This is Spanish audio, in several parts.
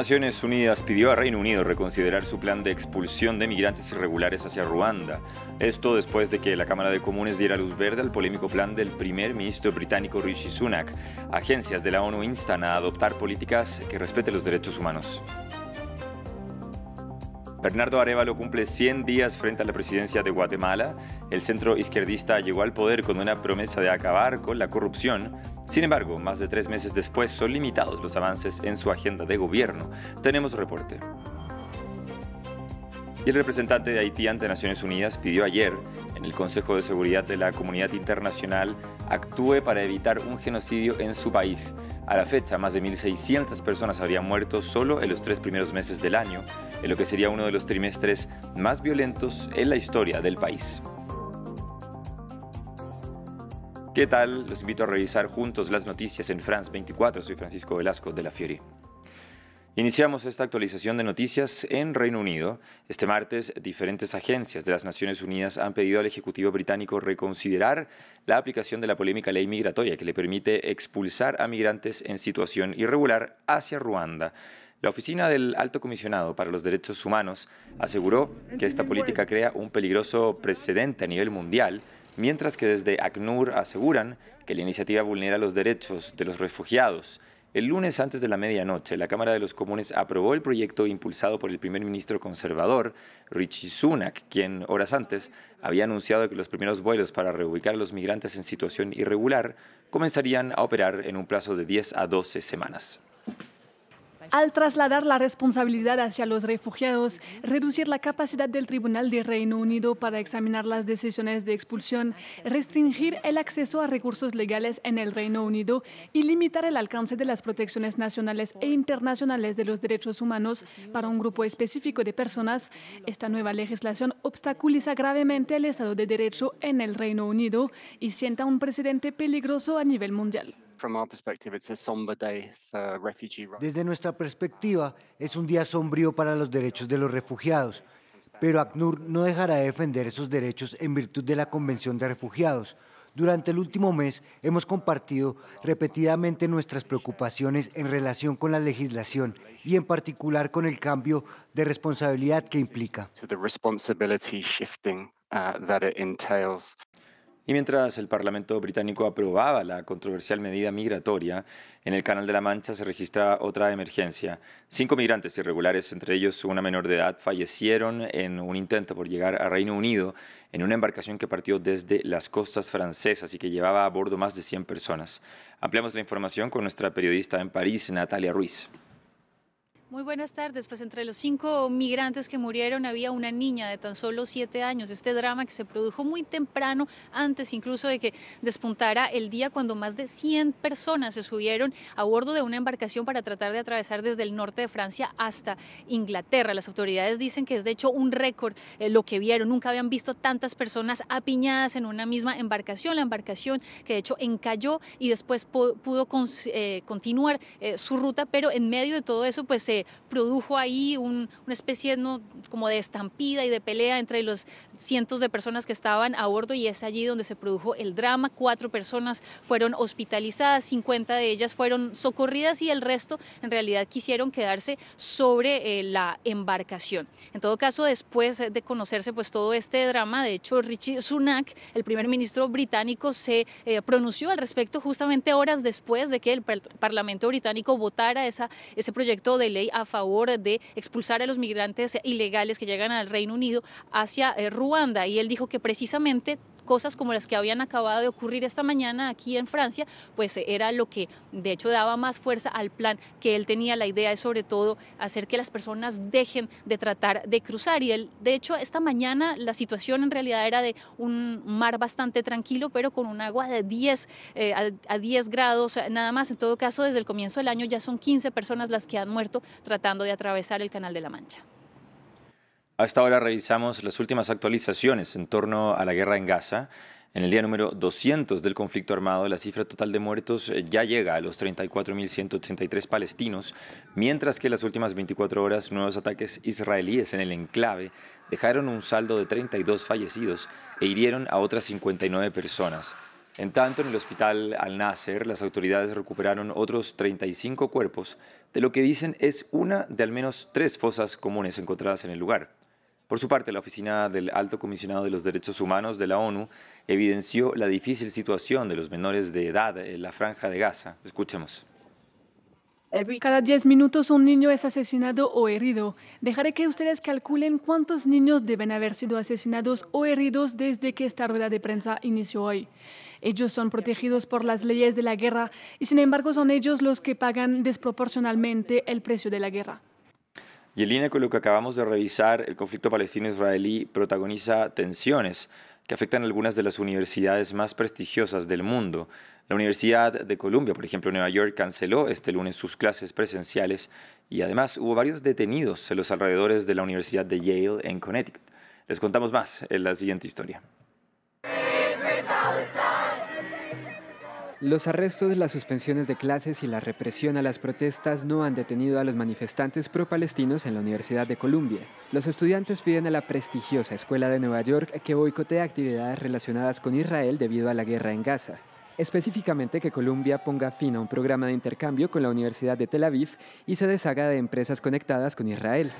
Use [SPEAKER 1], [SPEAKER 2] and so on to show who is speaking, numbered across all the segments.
[SPEAKER 1] Naciones Unidas pidió a Reino Unido reconsiderar su plan de expulsión de migrantes irregulares hacia Ruanda. Esto después de que la Cámara de Comunes diera luz verde al polémico plan del primer ministro británico Rishi Sunak. Agencias de la ONU instan a adoptar políticas que respeten los derechos humanos. Bernardo Arevalo cumple 100 días frente a la presidencia de Guatemala. El centro izquierdista llegó al poder con una promesa de acabar con la corrupción. Sin embargo, más de tres meses después son limitados los avances en su agenda de gobierno. Tenemos reporte. Y el representante de Haití ante Naciones Unidas pidió ayer en el Consejo de Seguridad de la Comunidad Internacional actúe para evitar un genocidio en su país. A la fecha, más de 1.600 personas habrían muerto solo en los tres primeros meses del año, en lo que sería uno de los trimestres más violentos en la historia del país. ¿Qué tal? Los invito a revisar juntos las noticias en France 24. Soy Francisco Velasco de la Fiori. Iniciamos esta actualización de noticias en Reino Unido. Este martes, diferentes agencias de las Naciones Unidas han pedido al Ejecutivo británico reconsiderar la aplicación de la polémica ley migratoria que le permite expulsar a migrantes en situación irregular hacia Ruanda. La oficina del Alto Comisionado para los Derechos Humanos aseguró que esta política crea un peligroso precedente a nivel mundial mientras que desde ACNUR aseguran que la iniciativa vulnera los derechos de los refugiados el lunes antes de la medianoche, la Cámara de los Comunes aprobó el proyecto impulsado por el primer ministro conservador, Richie Sunak, quien horas antes había anunciado que los primeros vuelos para reubicar a los migrantes en situación irregular comenzarían a operar en un plazo de 10 a 12 semanas
[SPEAKER 2] al trasladar la responsabilidad hacia los refugiados, reducir la capacidad del Tribunal de Reino Unido para examinar las decisiones de expulsión, restringir el acceso a recursos legales en el Reino Unido y limitar el alcance de las protecciones nacionales e internacionales de los derechos humanos para un grupo específico de personas, esta nueva legislación obstaculiza gravemente el Estado de Derecho en el Reino Unido y sienta un precedente peligroso a nivel mundial.
[SPEAKER 3] Desde nuestra perspectiva, es un día sombrío para los derechos de los refugiados, pero ACNUR no dejará de defender esos derechos en virtud de la Convención de Refugiados. Durante el último mes hemos compartido repetidamente nuestras preocupaciones en relación con la legislación y en particular con el cambio de responsabilidad que implica.
[SPEAKER 1] Y mientras el Parlamento británico aprobaba la controversial medida migratoria, en el Canal de la Mancha se registraba otra emergencia. Cinco migrantes irregulares, entre ellos una menor de edad, fallecieron en un intento por llegar a Reino Unido en una embarcación que partió desde las costas francesas y que llevaba a bordo más de 100 personas. Ampliamos la información con nuestra periodista en París, Natalia Ruiz.
[SPEAKER 4] Muy buenas tardes. Pues entre los cinco migrantes que murieron había una niña de tan solo siete años. Este drama que se produjo muy temprano, antes incluso de que despuntara el día cuando más de 100 personas se subieron a bordo de una embarcación para tratar de atravesar desde el norte de Francia hasta Inglaterra. Las autoridades dicen que es de hecho un récord eh, lo que vieron. Nunca habían visto tantas personas apiñadas en una misma embarcación. La embarcación que de hecho encalló y después pudo eh, continuar eh, su ruta, pero en medio de todo eso pues se produjo ahí una especie ¿no? como de estampida y de pelea entre los cientos de personas que estaban a bordo y es allí donde se produjo el drama. Cuatro personas fueron hospitalizadas, 50 de ellas fueron socorridas y el resto en realidad quisieron quedarse sobre eh, la embarcación. En todo caso, después de conocerse pues todo este drama, de hecho Richie Sunak, el primer ministro británico, se eh, pronunció al respecto justamente horas después de que el Parlamento británico votara esa, ese proyecto de ley a favor de expulsar a los migrantes ilegales que llegan al Reino Unido hacia eh, Ruanda y él dijo que precisamente cosas como las que habían acabado de ocurrir esta mañana aquí en Francia, pues era lo que de hecho daba más fuerza al plan que él tenía. La idea es sobre todo hacer que las personas dejen de tratar de cruzar. Y él, de hecho, esta mañana la situación en realidad era de un mar bastante tranquilo, pero con un agua de 10 eh, a 10 grados nada más. En todo caso, desde el comienzo del año ya son 15 personas las que han muerto tratando de atravesar el Canal de la Mancha.
[SPEAKER 1] A esta hora revisamos las últimas actualizaciones en torno a la guerra en Gaza. En el día número 200 del conflicto armado, la cifra total de muertos eh, ya llega a los 34.183 palestinos, mientras que en las últimas 24 horas nuevos ataques israelíes en el enclave dejaron un saldo de 32 fallecidos e hirieron a otras 59 personas. En tanto, en el hospital Al-Nasser, las autoridades recuperaron otros 35 cuerpos, de lo que dicen es una de al menos tres fosas comunes encontradas en el lugar. Por su parte, la Oficina del Alto Comisionado de los Derechos Humanos de la ONU evidenció la difícil situación de los menores de edad en la franja de Gaza. Escuchemos.
[SPEAKER 2] Cada 10 minutos un niño es asesinado o herido. Dejaré que ustedes calculen cuántos niños deben haber sido asesinados o heridos desde que esta rueda de prensa inició hoy. Ellos son protegidos por las leyes de la guerra y sin embargo son ellos los que pagan desproporcionalmente el precio de la guerra.
[SPEAKER 1] Y en línea con lo que acabamos de revisar, el conflicto palestino-israelí protagoniza tensiones que afectan algunas de las universidades más prestigiosas del mundo. La Universidad de Columbia, por ejemplo, en Nueva York, canceló este lunes sus clases presenciales y además hubo varios detenidos en los alrededores de la Universidad de Yale en Connecticut. Les contamos más en la siguiente historia.
[SPEAKER 3] Los arrestos, las suspensiones de clases y la represión a las protestas no han detenido a los manifestantes pro-palestinos en la Universidad de Columbia. Los estudiantes piden a la prestigiosa Escuela de Nueva York que boicotee actividades relacionadas con Israel debido a la guerra en Gaza. Específicamente que Columbia ponga fin a un programa de intercambio con la Universidad de Tel Aviv y se deshaga de empresas conectadas con Israel.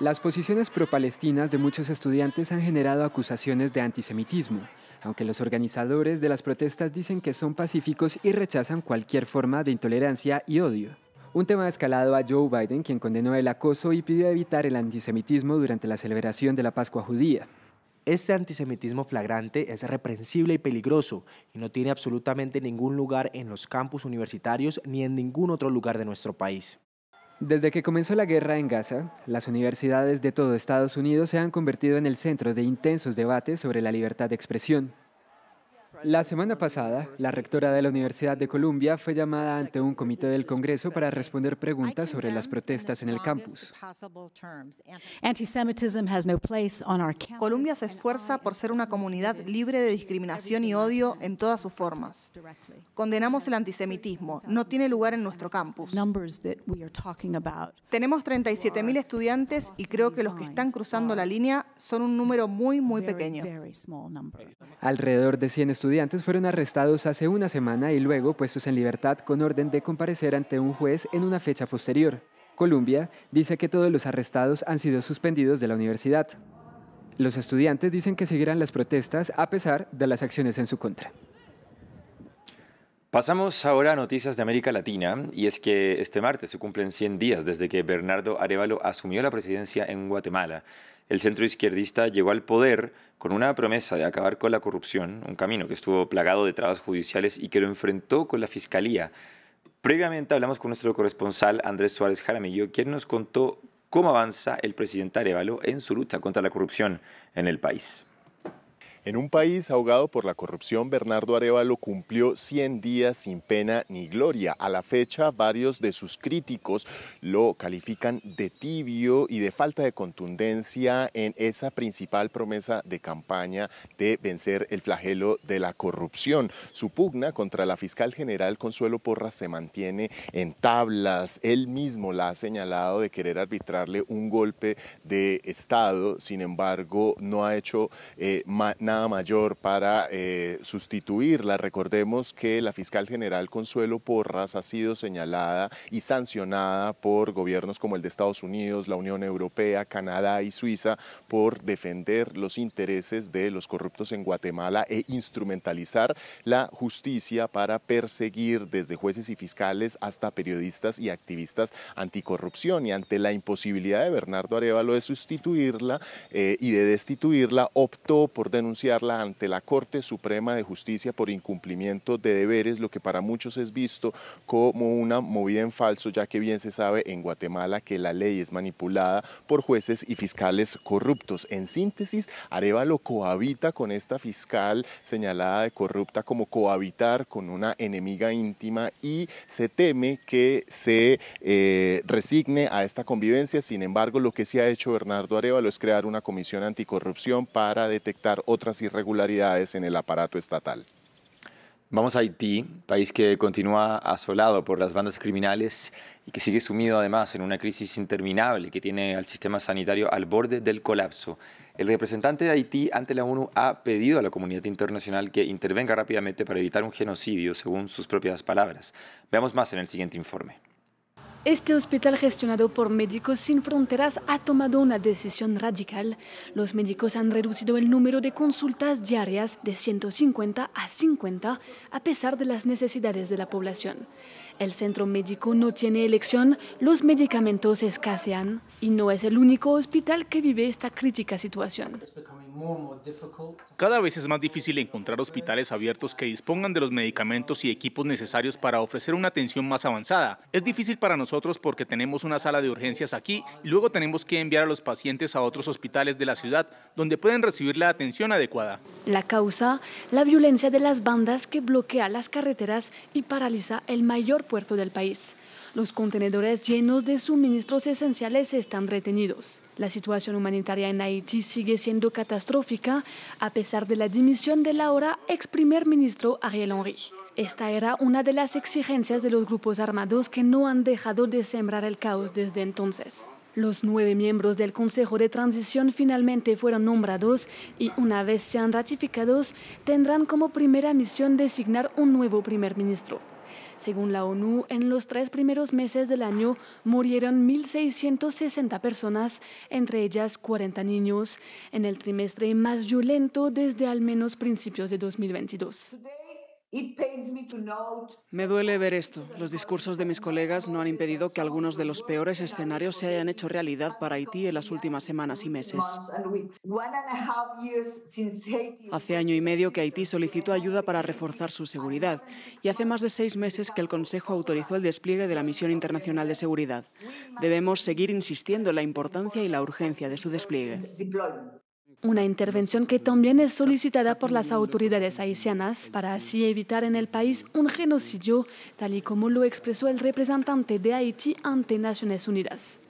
[SPEAKER 3] Las posiciones pro-palestinas de muchos estudiantes han generado acusaciones de antisemitismo, aunque los organizadores de las protestas dicen que son pacíficos y rechazan cualquier forma de intolerancia y odio. Un tema escalado a Joe Biden, quien condenó el acoso y pidió evitar el antisemitismo durante la celebración de la Pascua judía. Este antisemitismo flagrante es reprensible y peligroso y no tiene absolutamente ningún lugar en los campus universitarios ni en ningún otro lugar de nuestro país. Desde que comenzó la guerra en Gaza, las universidades de todo Estados Unidos se han convertido en el centro de intensos debates sobre la libertad de expresión, la semana pasada, la rectora de la Universidad de Columbia fue llamada ante un comité del Congreso para responder preguntas sobre las protestas en el campus.
[SPEAKER 4] Columbia se esfuerza por ser una comunidad libre de discriminación y odio en todas sus formas. Condenamos el antisemitismo. No tiene lugar en nuestro campus. Tenemos 37.000 estudiantes y creo que los que están cruzando la línea son un número muy, muy pequeño.
[SPEAKER 3] Alrededor de 100 estudiantes estudiantes fueron arrestados hace una semana y luego puestos en libertad con orden de comparecer ante un juez en una fecha posterior. Colombia dice que todos los arrestados han sido suspendidos de la universidad. Los estudiantes dicen que seguirán las protestas a pesar de las acciones en su contra.
[SPEAKER 1] Pasamos ahora a noticias de América Latina y es que este martes se cumplen 100 días desde que Bernardo Arevalo asumió la presidencia en Guatemala. El centro izquierdista llegó al poder con una promesa de acabar con la corrupción, un camino que estuvo plagado de trabas judiciales y que lo enfrentó con la fiscalía. Previamente hablamos con nuestro corresponsal Andrés Suárez Jaramillo, quien nos contó cómo avanza
[SPEAKER 5] el presidente Arevalo en su lucha contra la corrupción en el país. En un país ahogado por la corrupción, Bernardo Arevalo cumplió 100 días sin pena ni gloria. A la fecha, varios de sus críticos lo califican de tibio y de falta de contundencia en esa principal promesa de campaña de vencer el flagelo de la corrupción. Su pugna contra la fiscal general Consuelo Porras se mantiene en tablas. Él mismo la ha señalado de querer arbitrarle un golpe de Estado, sin embargo, no ha hecho nada eh, mayor para eh, sustituirla. Recordemos que la fiscal general Consuelo Porras ha sido señalada y sancionada por gobiernos como el de Estados Unidos, la Unión Europea, Canadá y Suiza por defender los intereses de los corruptos en Guatemala e instrumentalizar la justicia para perseguir desde jueces y fiscales hasta periodistas y activistas anticorrupción. Y ante la imposibilidad de Bernardo Arevalo de sustituirla eh, y de destituirla, optó por denunciar ante la Corte Suprema de Justicia por incumplimiento de deberes, lo que para muchos es visto como una movida en falso, ya que bien se sabe en Guatemala que la ley es manipulada por jueces y fiscales corruptos. En síntesis, Arevalo cohabita con esta fiscal señalada de corrupta como cohabitar con una enemiga íntima y se teme que se eh, resigne a esta convivencia. Sin embargo, lo que se ha hecho Bernardo Arevalo es crear una comisión anticorrupción para detectar otra irregularidades en el aparato estatal.
[SPEAKER 1] Vamos a Haití, país que continúa asolado por las bandas criminales y que sigue sumido además en una crisis interminable que tiene al sistema sanitario al borde del colapso. El representante de Haití ante la ONU ha pedido a la comunidad internacional que intervenga rápidamente para evitar un genocidio, según sus propias palabras. Veamos más en el siguiente informe.
[SPEAKER 2] Este hospital gestionado por Médicos Sin Fronteras ha tomado una decisión radical. Los médicos han reducido el número de consultas diarias de 150 a 50 a pesar de las necesidades de la población. El centro médico no tiene elección, los medicamentos escasean y no es el único hospital que vive esta crítica situación.
[SPEAKER 5] Cada vez es más difícil encontrar hospitales abiertos que dispongan de los medicamentos y equipos necesarios para ofrecer una atención más avanzada. Es difícil para nosotros porque tenemos una sala de urgencias aquí y luego tenemos que enviar a los pacientes a otros hospitales de la ciudad donde pueden recibir la atención adecuada.
[SPEAKER 2] La causa, la violencia de las bandas que bloquea las carreteras y paraliza el mayor puerto del país. Los contenedores llenos de suministros esenciales están retenidos. La situación humanitaria en Haití sigue siendo catastrófica a pesar de la dimisión del ahora ex primer ministro Ariel Henry. Esta era una de las exigencias de los grupos armados que no han dejado de sembrar el caos desde entonces. Los nueve miembros del Consejo de Transición finalmente fueron nombrados y una vez sean ratificados tendrán como primera misión designar un nuevo primer ministro. Según la ONU, en los tres primeros meses del año murieron 1.660 personas, entre ellas 40 niños, en el trimestre más violento desde al menos principios de 2022. Me duele ver esto. Los discursos de mis colegas no han impedido que algunos de los peores escenarios se hayan hecho realidad para Haití en las últimas semanas y meses. Hace año y medio que Haití solicitó ayuda para reforzar su seguridad y hace más de seis meses que el Consejo autorizó el despliegue de la Misión Internacional de Seguridad. Debemos seguir insistiendo en la importancia y la urgencia de su despliegue una intervención que también es solicitada por las autoridades haitianas para así evitar en el país un genocidio, tal y como lo expresó el representante de Haití ante Naciones Unidas.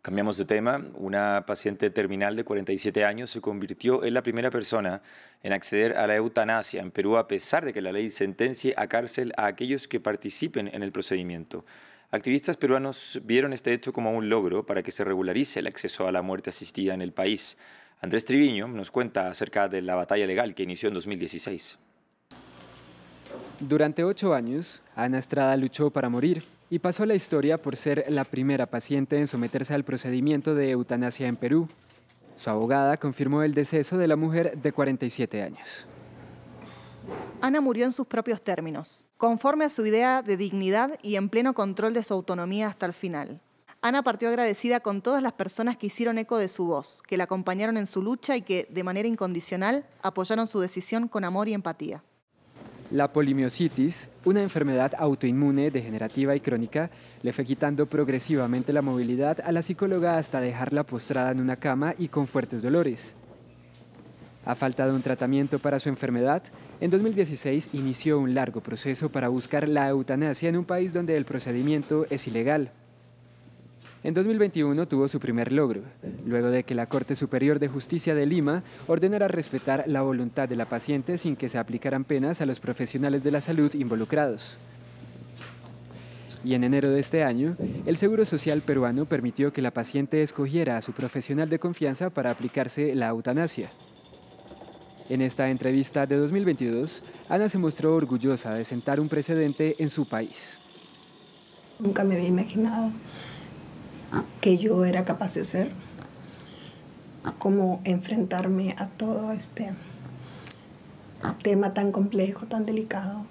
[SPEAKER 1] Cambiamos de tema. Una paciente terminal de 47 años se convirtió en la primera persona en acceder a la eutanasia en Perú a pesar de que la ley sentencie a cárcel a aquellos que participen en el procedimiento. Activistas peruanos vieron este hecho como un logro para que se regularice el acceso a la muerte asistida en el país. Andrés Triviño nos cuenta acerca de la batalla legal que inició en 2016.
[SPEAKER 3] Durante ocho años, Ana Estrada luchó para morir y pasó la historia por ser la primera paciente en someterse al procedimiento de eutanasia en Perú. Su abogada confirmó el deceso de la mujer de 47 años.
[SPEAKER 4] Ana murió en sus propios términos, conforme a su idea de dignidad y en pleno control de su autonomía hasta el final. Ana partió agradecida con todas las personas que hicieron eco de su voz, que la acompañaron en su lucha y que, de manera incondicional, apoyaron su decisión con amor y empatía.
[SPEAKER 3] La polimiositis, una enfermedad autoinmune, degenerativa y crónica, le fue quitando progresivamente la movilidad a la psicóloga hasta dejarla postrada en una cama y con fuertes dolores. Ha faltado un tratamiento para su enfermedad, en 2016 inició un largo proceso para buscar la eutanasia en un país donde el procedimiento es ilegal. En 2021 tuvo su primer logro, luego de que la Corte Superior de Justicia de Lima ordenara respetar la voluntad de la paciente sin que se aplicaran penas a los profesionales de la salud involucrados. Y en enero de este año, el Seguro Social peruano permitió que la paciente escogiera a su profesional de confianza para aplicarse la eutanasia. En esta entrevista de 2022, Ana se mostró orgullosa de sentar un precedente en su país.
[SPEAKER 2] Nunca me había imaginado que yo era capaz de ser, cómo enfrentarme a todo este tema tan complejo, tan delicado,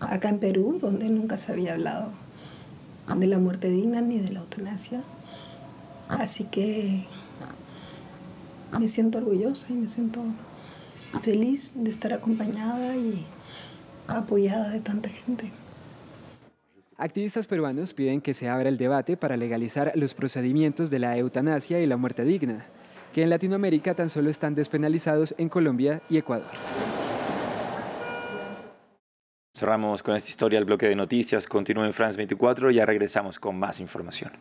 [SPEAKER 2] acá en Perú, donde nunca se había hablado de la muerte digna ni de la eutanasia. Así que me siento orgullosa y me siento feliz de estar acompañada y apoyada de tanta gente.
[SPEAKER 3] Activistas peruanos piden que se abra el debate para legalizar los procedimientos de la eutanasia y la muerte digna, que en Latinoamérica tan solo están despenalizados en Colombia y Ecuador.
[SPEAKER 1] Cerramos con esta historia el bloque de noticias. Continúa en France 24. Ya regresamos con más información.